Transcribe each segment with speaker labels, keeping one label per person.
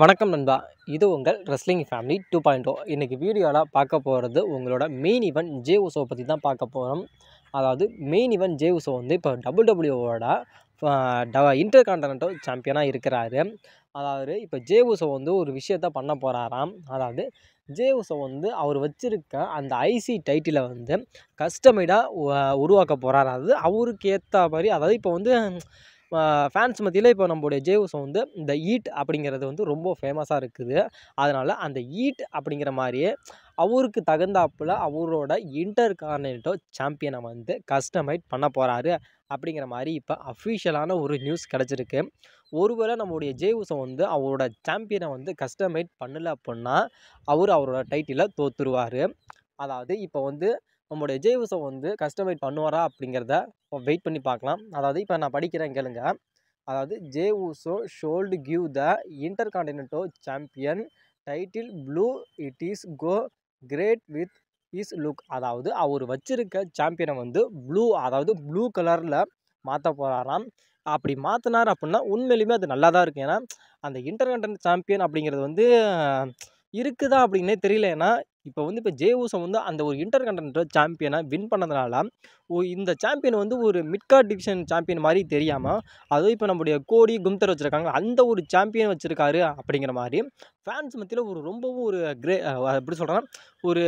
Speaker 1: வணக்கம் நண்பா இது உங்கள் wrestling family two point O இன்றைக்கி வீடியோவில் பார்க்க போகிறது உங்களோட மெயின் இவன் ஜே உசோ பற்றி தான் பார்க்க போகிறோம் அதாவது மெயின் இவன் ஜே உசோ வந்து இப்போ டபிள்யூடபிள்யூவோட இன்டர் கான்டினென்டல் சாம்பியனாக இருக்கிறாரு அதாவது இப்போ ஜே உசோ வந்து ஒரு விஷயத்த பண்ண போகிறாராம் அதாவது ஜே உசோ வந்து அவர் வச்சுருக்க அந்த ஐசி டைட்டிலை வந்து கஸ்டமைடாக உருவாக்க போகிறார் அதாவது அவருக்கு ஏற்ற மாதிரி அதாவது இப்போ வந்து ஃபேன்ஸ் மத்தியில் இப்போ நம்மளுடைய ஜேவுசம் வந்து இந்த ஈட் அப்படிங்கிறது வந்து ரொம்ப ஃபேமஸாக இருக்குது அதனால் அந்த ஈட் அப்படிங்கிற மாதிரியே அவருக்கு தகுந்தாப்பில் அவரோட இன்டர் கார்னேட்டோ சாம்பியனை வந்து கஸ்டமைட் பண்ண போகிறாரு அப்படிங்கிற மாதிரி இப்போ அஃபிஷியலான ஒரு நியூஸ் கிடச்சிருக்கு ஒருவேளை நம்மளுடைய ஜேவுசம் வந்து அவரோட சாம்பியனை வந்து கஸ்டமைட் பண்ணலை அப்படின்னா அவர் அவரோட டைட்டிலை தோற்றுருவார் அதாவது இப்போ வந்து நம்மளுடைய ஜேவிசம் வந்து கஸ்டமைட் பண்ணுவாரா அப்படிங்கிறத வெயிட் பண்ணி பார்க்கலாம் அதாவது இப்போ நான் படிக்கிறேன் கேளுங்க அதாவது Jey Uso should give the Intercontinental champion title blue it is go great with his look அதாவது அவர் வச்சிருக்க சாம்பியனை வந்து ப்ளூ அதாவது ப்ளூ கலரில் மாற்ற போகிறாராம் அப்படி மாற்றினார் அப்படின்னா உண்மையிலுமே அது நல்லா தான் இருக்கும் ஏன்னா அந்த இன்டர் இன்டர்கண்டன்ட் சாம்பியன் அப்படிங்கிறது வந்து இருக்குதா அப்படின்னே தெரியல ஏன்னா இப்போ வந்து இப்போ ஜே ஊசம் வந்து அந்த ஒரு இன்டர் கண்டென்டர் சாம்பியனை வின் பண்ணதுனால இந்த சாம்பியன் வந்து ஒரு மிட்கார்ட் டிவிஷன் சாம்பியன் மாதிரி தெரியாமல் அதுவும் இப்போ நம்முடைய கோடி கும்தர் வச்சுருக்காங்க அந்த ஒரு சாம்பியன் வச்சுருக்காரு அப்படிங்கிற மாதிரி ஃபேன்ஸ் மத்தியில் ஒரு ரொம்பவும் ஒரு கிரே எப்படி சொல்கிறேன்னா ஒரு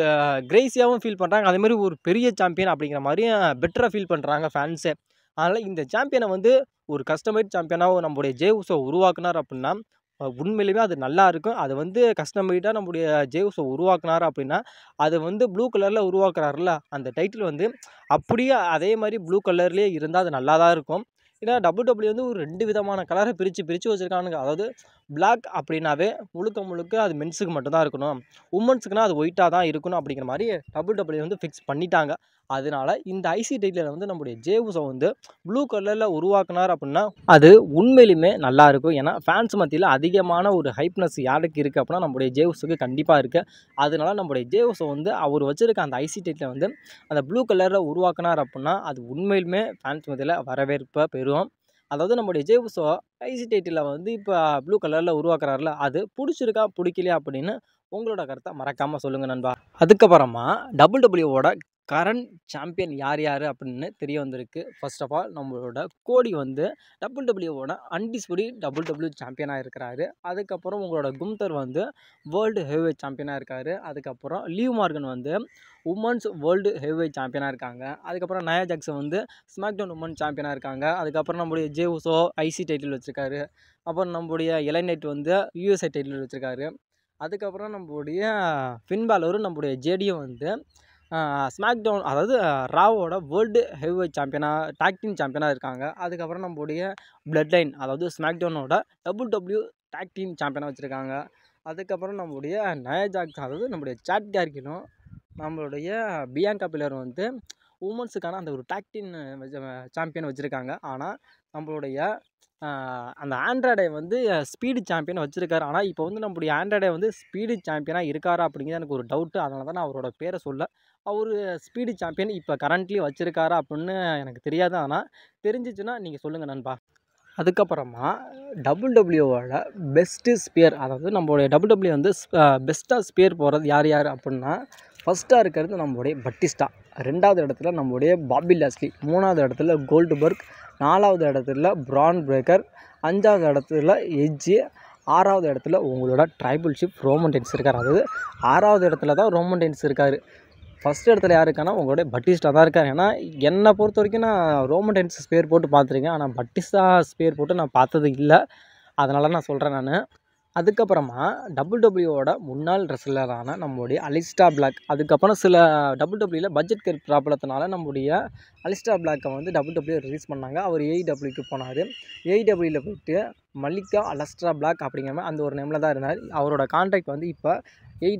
Speaker 1: கிரேஸியாகவும் ஃபீல் பண்ணுறாங்க அதேமாதிரி ஒரு பெரிய சாம்பியன் அப்படிங்கிற மாதிரியும் பெட்டராக ஃபீல் பண்ணுறாங்க ஃபேன்ஸே அதனால் இந்த சாம்பியனை வந்து ஒரு கஸ்டமைட் சாம்பியனாக நம்முடைய ஜே உஷோ உருவாக்குனார் அப்படின்னா உண்மையிலுமே அது நல்லா இருக்கும் அது வந்து கஸ்டமைட்டாக நம்முடைய ஜேவ்ஸை உருவாக்குனார் அப்படின்னா அது வந்து ப்ளூ கலரில் உருவாக்குறாருல அந்த டைட்டில் வந்து அப்படியே அதே மாதிரி ப்ளூ கலர்லேயே இருந்தால் அது நல்லா தான் இருக்கும் ஏன்னா டபுள் டபுள்யூ வந்து ஒரு ரெண்டு விதமான கலரை பிரித்து பிரித்து வச்சுருக்கானுங்க அதாவது பிளாக் அப்படின்னாவே முழுக்க முழுக்க அது மென்ஸுக்கு மட்டும்தான் இருக்கணும் உமன்ஸுக்குனால் அது ஒயிட்டாக தான் இருக்கணும் அப்படிங்கிற மாதிரி டபுள் டபுள்யூ வந்து ஃபிக்ஸ் பண்ணிட்டாங்க அதனால இந்த ஐசி டெய்லரை வந்து நம்முடைய ஜேவுசை வந்து ப்ளூ கலரில் உருவாக்குனார் அப்படின்னா அது உண்மையிலுமே நல்லாயிருக்கும் ஏன்னா ஃபேன்ஸ் மத்தியில் அதிகமான ஒரு ஹைப்னஸ் யாருக்கு இருக்குது அப்படின்னா நம்முடைய ஜேவுஸுக்கு கண்டிப்பாக இருக்குது அதனால நம்முடைய ஜேவுஸோ வந்து அவர் வச்சுருக்க அந்த ஐசி டெய்லரை வந்து அந்த ப்ளூ கலரில் உருவாக்குனார் அப்படின்னா அது உண்மையிலுமே ஃபேன்ஸ் மத்தியில் வரவேற்பை பெறும் அதாவது நம்முடைய ஜேவுஸோ ஐசி டெய்ட்டில் வந்து இப்போ ப்ளூ கலரில் உருவாக்குறாருல அது பிடிச்சிருக்கா பிடிக்கலையா அப்படின்னு உங்களோட கருத்தை மறக்காமல் சொல்லுங்கள் நண்பா அதுக்கப்புறமா டபுள் டபிள்யூவோட கரண்ட் சாம்பியன் யார் யார் அப்படின்னு தெரிய வந்திருக்கு ஃபர்ஸ்ட் ஆஃப் ஆல் நம்மளோட கோடி வந்து டபுள் டபிள்யூவோட அன்டிஸ்புடி டபுள் டபுள்யூ சாம்பியனாக இருக்கிறாரு அதுக்கப்புறம் உங்களோட கும்தர் வந்து வேர்ல்டு ஹெவ்வே சாம்பியனாக இருக்கார் அதுக்கப்புறம் லீவ் மார்கன் வந்து உமன்ஸ் வேர்ல்டு ஹெவ்வே சாம்பியனாக இருக்காங்க அதுக்கப்புறம் நயா ஜாக்ஸ் வந்து ஸ்மாக் டவுன் உமன் சாம்பியனாக இருக்காங்க அதுக்கப்புறம் நம்முடைய ஜே உசோ ஐசி டைட்டில் வச்சுருக்காரு அப்புறம் நம்முடைய இளைநெட் வந்து யூஎஸ்ஐ டைட்டில் வச்சுருக்காரு அதுக்கப்புறம் நம்மளுடைய ஃபின்பாலரும் நம்முடைய ஜேடியும் வந்து ஸ்மாக் டவுன் அதாவது ராவோட வேர்ல்டு ஹெவி சாம்பியனாக டாக் டீம் சாம்பியனாக இருக்காங்க அதுக்கப்புறம் நம்மளுடைய பிளட் லைன் அதாவது ஸ்மாக் டவுனோட டபுள் டபிள்யூ டாக் டீம் சாம்பியனாக வச்சுருக்காங்க அதுக்கப்புறம் நம்மளுடைய நயஜாக் அதாவது நம்முடைய சாட் கார்கிலும் நம்மளுடைய பியாங்கா பிள்ளர் வந்து உமன்ஸுக்கான அந்த ஒரு டாக்டின் சாம்பியன் வச்சுருக்காங்க ஆனால் நம்மளுடைய அந்த ஆண்ட்ராய்டை வந்து ஸ்பீடு சாம்பியன் வச்சுருக்காரு ஆனால் இப்போ வந்து நம்மளுடைய ஆண்ட்ராய்டை வந்து ஸ்பீடு சாம்பியனாக இருக்காரா அப்படிங்கிறது எனக்கு ஒரு டவுட்டு அதனால தான் நான் அவரோட பேரை சொல்ல அவர் ஸ்பீடு சாம்பியன் இப்போ கரண்ட்லி வச்சுருக்காரா அப்படின்னு எனக்கு தெரியாது ஆனால் தெரிஞ்சிச்சுன்னா நீங்கள் சொல்லுங்கள் நண்பா அதுக்கப்புறமா டபுள் டபிள்யூவோட பெஸ்ட்டு ஸ்பியர் அதாவது நம்மளுடைய டபுள் டபிள்யூ வந்து பெஸ்ட்டாக ஸ்பியர் போகிறது யார் யார் அப்படின்னா ஃபஸ்ட்டாக இருக்கிறது நம்மளுடைய பட்டிஸ்டா ரெண்டாவது இடத்துல நம்மளுடைய பாபி லாஸ்லி மூணாவது இடத்துல கோல்டு பர்க் நாலாவது இடத்துல ப்ரான் பிரேக்கர் அஞ்சாவது இடத்துல எஜ்ஜி ஆறாவது இடத்துல உங்களோட ட்ரைபிள் ஷிப் ரோமன் டென்ஸ் இருக்கார் அதாவது ஆறாவது இடத்துல தான் ரோமன் டென்ஸ் இருக்கார் ஃபஸ்ட் இடத்துல யார் உங்களுடைய பட்டிஸ்டா தான் இருக்கார் ஏன்னா என்னை பொறுத்த வரைக்கும் நான் ரோமன் டென்ஸ் ஸ்பேர் போட்டு பார்த்துருக்கேன் ஆனால் பட்டிஸ்டா ஸ்பேர் போட்டு நான் பார்த்தது இல்லை அதனால் நான் சொல்கிறேன் நான் அதுக்கப்புறமா டபுள் டபிள்யூவோட முன்னாள் ரெஸ்லரான நம்முடைய அலிஸ்டா பிளாக் அதுக்கப்புறம் சில டபுள் டபிள்யூவில் பட்ஜெட் கேர் ப்ராப்ளத்தினால நம்முடைய அலிஸ்டா பிளாக்கை வந்து டபுள் டபிள்யூ ரிலீஸ் பண்ணாங்க அவர் டபிள்யூக்கு e போனார் டபிள்யூவில் e போயிட்டு மல்லிகா அலஸ்ட்ரா பிளாக் அப்படிங்கிற மாதிரி அந்த ஒரு நேமில் தான் இருந்தார் அவரோட கான்ட்ராக்ட் வந்து இப்போ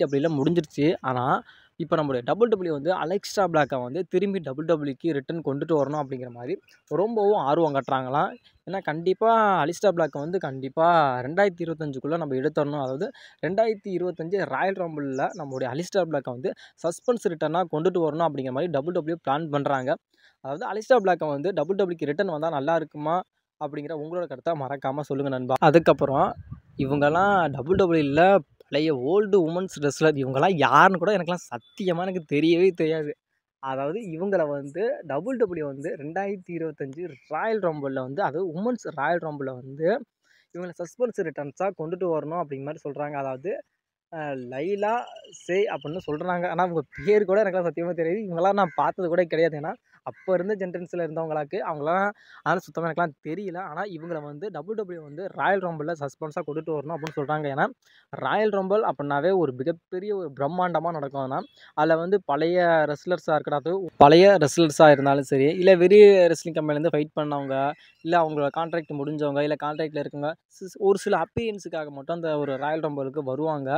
Speaker 1: டபிள்யூவில் e முடிஞ்சிருச்சு ஆனால் இப்போ நம்மளுடைய டபுள் டபுள்யூ வந்து அலெக்ஸா பிளாக்கை வந்து திரும்பி டபுள் டபுள்யூக்கு ரிட்டன் கொண்டுட்டு வரணும் அப்படிங்கிற மாதிரி ரொம்பவும் ஆர்வம் கட்டுறாங்களாம் ஏன்னா கண்டிப்பாக அலிஸ்டா பிளாக்கை வந்து கண்டிப்பாக ரெண்டாயிரத்தி இருபத்தஞ்சுக்குள்ளே நம்ம எடுத்துடணும் அதாவது ரெண்டாயிரத்தி இருபத்தஞ்சு ராயல் ரம்பிளில் நம்மளுடைய அலிஸ்டா பிளாக்கை வந்து சஸ்பென்ஸ் ரிட்டர்னாக கொண்டுட்டு வரணும் அப்படிங்கிற மாதிரி டபுள் டபுள்யூ பிளான் பண்ணுறாங்க அதாவது அலிஸ்டா பிளாக்கை வந்து டபுள் டபுள்யூக்கு ரிட்டன் வந்தால் நல்லா இருக்குமா அப்படிங்கிற உங்களோட கருத்தை மறக்காமல் சொல்லுங்கள் நண்பா அதுக்கப்புறம் இவங்கெல்லாம் டபுள் டபுள்யூ இல்லை ஓல்டு உமன்ஸ் ரெஸ்லர் இவங்கெல்லாம் யாருன்னு கூட எனக்குலாம் சத்தியமாக எனக்கு தெரியவே தெரியாது அதாவது இவங்களை வந்து டபுள் டபுள்யூ வந்து ரெண்டாயிரத்தி இருபத்தஞ்சு ராயல் ரம்பிளில் வந்து அதாவது உமன்ஸ் ராயல் ரம்பிளில் வந்து இவங்களை சஸ்பென்ஸ் ரிட்டர்ன்ஸாக கொண்டுட்டு வரணும் அப்படிங்கிற மாதிரி சொல்கிறாங்க அதாவது லைலா சே அப்படின்னு சொல்கிறாங்க ஆனால் அவங்க பேர் கூட எனக்குலாம் சத்தியமாக தெரியாது இவங்களாம் நான் பார்த்தது கூட கிடையாது ஏன்னா அப்போ இருந்த ஜென்ரன்ஸில் இருந்தவங்களாக்கு அவங்களாம் அதனால் சுத்தமாக எனக்குலாம் தெரியல ஆனால் இவங்களை வந்து டபுள் டபுள்யூ e வந்து ராயல் ரம்பிளில் சஸ்பென்ஸாக கொடுத்துட்டு வரணும் அப்படின்னு சொல்கிறாங்க ஏன்னா ராயல் ரம்பிள் அப்படின்னாவே ஒரு மிகப்பெரிய ஒரு பிரம்மாண்டமாக நடக்கும் ஆனால் அதில் வந்து பழைய ரெஸ்லர்ஸாக இருக்கிறாது பழைய ரெஸ்லர்ஸாக இருந்தாலும் சரி இல்லை வெறி ரெஸ்லிங் கம்பெனிலேருந்து ஃபைட் பண்ணவங்க இல்லை அவங்களோட கான்ட்ராக்ட் முடிஞ்சவங்க இல்லை கான்ட்ராக்டில் இருக்கவங்க ஒரு சில அப்பியன்ஸுக்காக மட்டும் அந்த ஒரு ராயல் ரம்பிளுக்கு வருவாங்க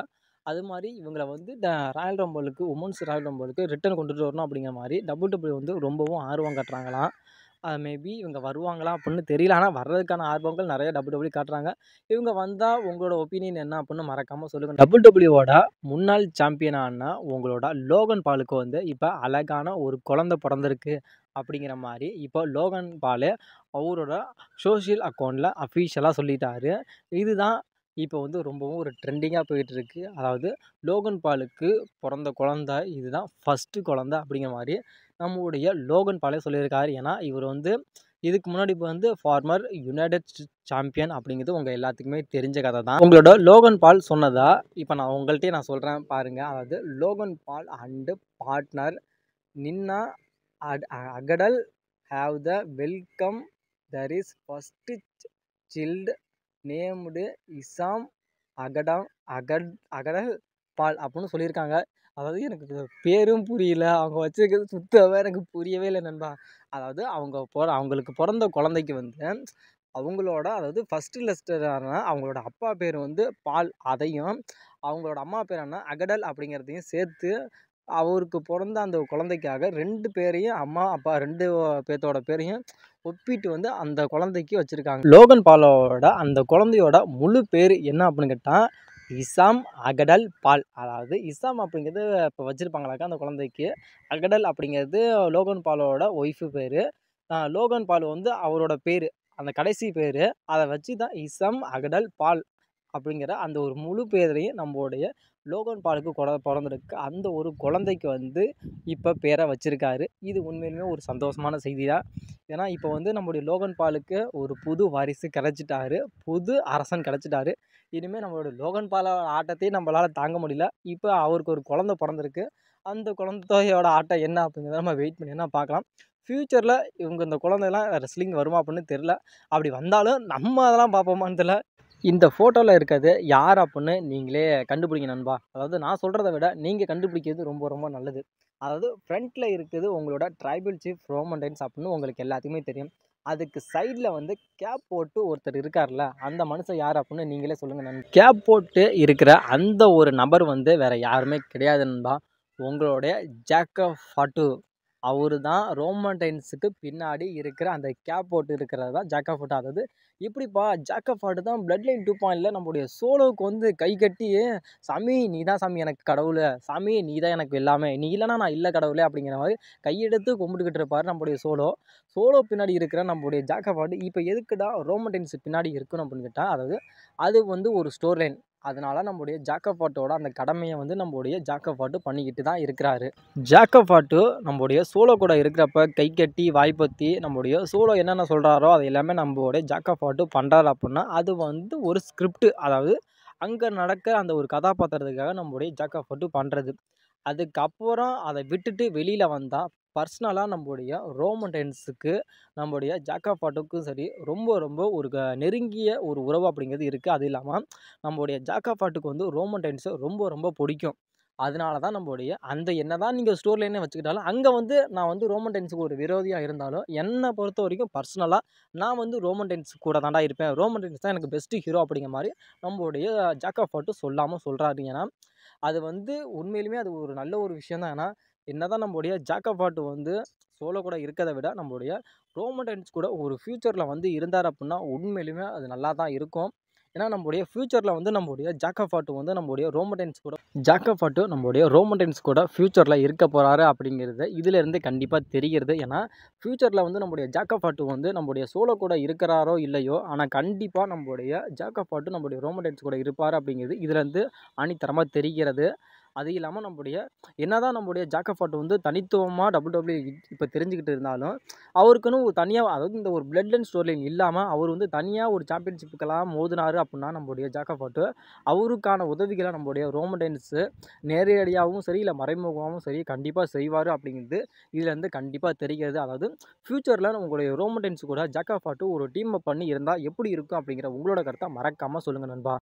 Speaker 1: அது மாதிரி இவங்களை வந்து ராயல் ரம்பலுக்கு உமன்ஸ் ராயல் ரம்பலுக்கு ரிட்டன் கொண்டுட்டு வரணும் அப்படிங்கிற மாதிரி டபுள் டபுள் வந்து ரொம்பவும் ஆர்வம் காட்டுறாங்களாம் மேபி இவங்க வருவாங்களா அப்படின்னு தெரியல ஆனால் வர்றதுக்கான ஆர்வங்கள் நிறைய டபுள் டபுள் காட்டுறாங்க இவங்க வந்தால் உங்களோட ஒப்பீனியன் என்ன அப்படின்னு மறக்காமல் சொல்லுங்கள் டபுள் டபுள்யூவோட முன்னாள் சாம்பியன் உங்களோட லோகன் பாலுக்கு வந்து இப்போ அழகான ஒரு குழந்த பிறந்திருக்கு அப்படிங்கிற மாதிரி இப்போ லோகன் பால் அவரோட சோஷியல் அக்கௌண்ட்டில் அஃபீஷியலாக சொல்லிட்டாரு இதுதான் இப்போ வந்து ரொம்பவும் ஒரு ட்ரெண்டிங்காக இருக்கு அதாவது லோகன் பாலுக்கு பிறந்த குழந்த இதுதான் ஃபஸ்ட்டு குழந்த அப்படிங்கிற மாதிரி நம்மளுடைய லோகன் பாலே சொல்லியிருக்காரு ஏன்னா இவர் வந்து இதுக்கு முன்னாடி இப்போ வந்து ஃபார்மர் யுனைடெட் சாம்பியன் அப்படிங்கிறது உங்கள் எல்லாத்துக்குமே தெரிஞ்ச கதை தான் உங்களோட லோகன் பால் சொன்னதா இப்போ நான் உங்கள்கிட்டயே நான் சொல்கிறேன் பாருங்கள் அதாவது Logan Paul and partner Nina at Agdal have the welcome their is first child named Isam Agdam Agad Agdal Paul அப்புடின்னு சொல்லியிருக்காங்க அதாவது எனக்கு பேரும் புரியல அவங்க வச்சுருக்கிறது சுத்தமாக எனக்கு புரியவே இல்லை நண்பா அதாவது அவங்க பிற அவங்களுக்கு பிறந்த குழந்தைக்கு வந்து அவங்களோட அதாவது ஃபஸ்ட்டு லிஸ்டரான அவங்களோட அப்பா பேர் வந்து பால் அதையும் அவங்களோட அம்மா பேர் என்ன அகடல் அப்படிங்கிறதையும் சேர்த்து அவருக்கு பிறந்த அந்த குழந்தைக்காக ரெண்டு பேரையும் அம்மா அப்பா ரெண்டு பேத்தோட பேரையும் ஒப்பிட்டு வந்து அந்த குழந்தைக்கு வச்சுருக்காங்க லோகன் பாலோட அந்த குழந்தையோட முழு பேர் என்ன அப்படின்னு கேட்டால் இசாம் அகடல் பால் அதாவது இசாம் அப்படிங்கிறது இப்போ வச்சுருப்பாங்களாக்கா அந்த குழந்தைக்கு அகடல் அப்படிங்கிறது லோகன் பாலோட ஒய்ஃபு பேர் லோகன் பால் வந்து அவரோட பேர் அந்த கடைசி பேர் அதை வச்சு தான் இசாம் அகடல் பால் அப்படிங்கிற அந்த ஒரு முழு பேரையும் நம்மளுடைய லோகன் பாலுக்கு குழ பிறந்திருக்கு அந்த ஒரு குழந்தைக்கு வந்து இப்போ பேரை வச்சுருக்காரு இது உண்மையிலுமே ஒரு சந்தோஷமான செய்தி தான் ஏன்னா இப்போ வந்து நம்முடைய லோகன் பாலுக்கு ஒரு புது வாரிசு கிடச்சிட்டாரு புது அரசன் கிடச்சிட்டாரு இனிமேல் நம்மளோட லோகன் பால ஆட்டத்தையும் நம்மளால் தாங்க முடியல இப்போ அவருக்கு ஒரு குழந்தை பிறந்திருக்கு அந்த குழந்தையோட ஆட்டம் என்ன அப்படிங்கிறத நம்ம வெயிட் பண்ணி என்ன பார்க்கலாம் ஃப்யூச்சரில் இவங்க இந்த குழந்தைலாம் ரெஸ்லிங் வருமா அப்படின்னு தெரில அப்படி வந்தாலும் நம்ம அதெல்லாம் பார்ப்போமான்னு தெரில இந்த ஃபோட்டோவில் இருக்கிறது யார் அப்புடின்னு நீங்களே கண்டுபிடிங்க நண்பா அதாவது நான் சொல்கிறத விட நீங்கள் கண்டுபிடிக்கிறது ரொம்ப ரொம்ப நல்லது அதாவது ஃப்ரண்ட்டில் இருக்கிறது உங்களோட ட்ரைபிள் சீஃப் ரோமண்டைன்ஸ் அப்படின்னு உங்களுக்கு எல்லாத்துக்குமே தெரியும் அதுக்கு சைடில் வந்து கேப் போட்டு ஒருத்தர் இருக்கார்ல அந்த மனுஷன் யார் அப்படின்னு நீங்களே சொல்லுங்கள் நண்பா கேப் போட்டு இருக்கிற அந்த ஒரு நபர் வந்து வேறு யாருமே கிடையாது நண்பா உங்களுடைய ஜாக்கோ ஃபாட்டு அவர் தான் டைன்ஸுக்கு பின்னாடி இருக்கிற அந்த கேப் போட்டு இருக்கிறது தான் ஜாக்காஃபோட்டா ஆகுது இப்படிப்பா ஃபாட்டு தான் பிளட் லைன் டூ பாயிண்டில் நம்மளுடைய சோலோவுக்கு வந்து கை கட்டி சாமி நீ தான் சாமி எனக்கு கடவுளை சாமி நீ தான் எனக்கு எல்லாமே நீ இல்லைனா நான் இல்லை கடவுளே அப்படிங்கிற மாதிரி கையெடுத்து கும்பிட்டுக்கிட்டு இருப்பார் நம்மளுடைய சோலோ சோலோ பின்னாடி இருக்கிற நம்மளுடைய ஃபாட்டு இப்போ எதுக்குடா டைன்ஸுக்கு பின்னாடி இருக்கணும் அப்படின்னு கேட்டால் அதாவது அது வந்து ஒரு ஸ்டோர் லைன் அதனால் நம்முடைய ஜாக்கஃபாட்டோட அந்த கடமையை வந்து நம்முடைய ஜாக்கஃபாட்டு பண்ணிக்கிட்டு தான் இருக்கிறாரு ஜாக்கஃபாட்டு நம்முடைய சோலோ கூட இருக்கிறப்ப கை கட்டி வாய்ப்பத்தி நம்முடைய சோலோ என்னென்ன சொல்கிறாரோ அது எல்லாமே நம்மளுடைய ஜாக்கஃபாட்டு பண்ணுறாரு அப்படின்னா அது வந்து ஒரு ஸ்கிரிப்ட் அதாவது அங்கே நடக்கிற அந்த ஒரு கதாபாத்திரத்துக்காக நம்முடைய ஜாக்கஃபாட்டு பண்ணுறது அதுக்கப்புறம் அதை விட்டுட்டு வெளியில் வந்தால் பர்சனலாக நம்முடைய ரோமண்டன்ஸுக்கு நம்முடைய ஜாக்காபாட்டுக்கும் சரி ரொம்ப ரொம்ப ஒரு நெருங்கிய ஒரு உறவு அப்படிங்கிறது இருக்குது அது இல்லாமல் நம்முடைய ஜாக்காபாட்டுக்கு வந்து ரோமண்டன்ஸு ரொம்ப ரொம்ப பிடிக்கும் அதனால தான் நம்மளுடைய அந்த என்ன தான் நீங்கள் ஸ்டோர்லேனே வச்சுக்கிட்டாலும் அங்கே வந்து நான் வந்து ரோமன் டைன்ஸுக்கு ஒரு விரோதியாக இருந்தாலும் என்னை பொறுத்த வரைக்கும் பர்சனலாக நான் வந்து ரோமன் டைன்ஸ் கூட தாண்டா இருப்பேன் ரோமன் டைன்ஸ் தான் எனக்கு பெஸ்ட்டு ஹீரோ அப்படிங்கிற மாதிரி நம்மளுடைய ஜாக்கா ஃபட்டு சொல்லாமல் சொல்கிறாரு ஏன்னா அது வந்து உண்மையிலுமே அது ஒரு நல்ல ஒரு விஷயம் தான் ஏன்னா என்னதான் நம்மளுடைய ஜாக்கபாட்டு வந்து சோலோ கூட இருக்கிறத விட நம்மளுடைய ரோமடன்ஸ் கூட ஒரு ஃப்யூச்சரில் வந்து இருந்தார் அப்படின்னா உண்மையிலுமே அது நல்லா தான் இருக்கும் ஏன்னா நம்மளுடைய ஃப்யூச்சரில் வந்து நம்மளுடைய ஜாக்கஃபாட்டு வந்து நம்மளுடைய ரோமண்டன்ஸ் கூட ஜாக்கஃபாட்டு நம்மளுடைய ரோமண்டன்ஸ் கூட ஃப்யூச்சரில் இருக்க போகிறாரு அப்படிங்கிறது இதிலேருந்து கண்டிப்பாக தெரிகிறது ஏன்னா ஃப்யூச்சரில் வந்து நம்மளுடைய ஜாக்கஃபாட்டு வந்து நம்மளுடைய சோலோ கூட இருக்கிறாரோ இல்லையோ ஆனால் கண்டிப்பாக நம்மளுடைய ஜாக்கஃபாட்டு நம்மளுடைய ரோமண்டன்ஸ் கூட இருப்பார் அப்படிங்கிறது இதுலேருந்து ஆணித்தரமாக தெரிகிறது அது இல்லாமல் நம்முடைய என்ன தான் நம்முடைய ஜாக்கஃபாட் வந்து தனித்துவமாக டபுள் டபுள்யூ e இப்போ தெரிஞ்சுக்கிட்டு இருந்தாலும் அவருக்குன்னு ஒரு தனியாக அதாவது இந்த ஒரு பிளட் அண்ட் ஸ்டோர் லைன் இல்லாமல் அவர் வந்து தனியாக ஒரு சாம்பியன்ஷிப்புக்கெல்லாம் மோதினார் அப்படின்னா நம்முடைய ஜாக்கஃபாட்டு அவருக்கான உதவிகளை நம்முடைய ரோமடைன்ஸு நேரடியாகவும் சரி இல்லை மறைமுகமாகவும் சரி கண்டிப்பாக செய்வார் அப்படிங்கிறது இதுலேருந்து கண்டிப்பாக தெரிகிறது அதாவது ஃப்யூச்சரில் உங்களுடைய ரோமடைன்ஸ் கூட ஜாக்கஃபாட்டு ஒரு டீம் பண்ணி இருந்தால் எப்படி இருக்கும் அப்படிங்கிற உங்களோட கருத்தை மறக்காமல் சொல்லுங்கள் நண்பா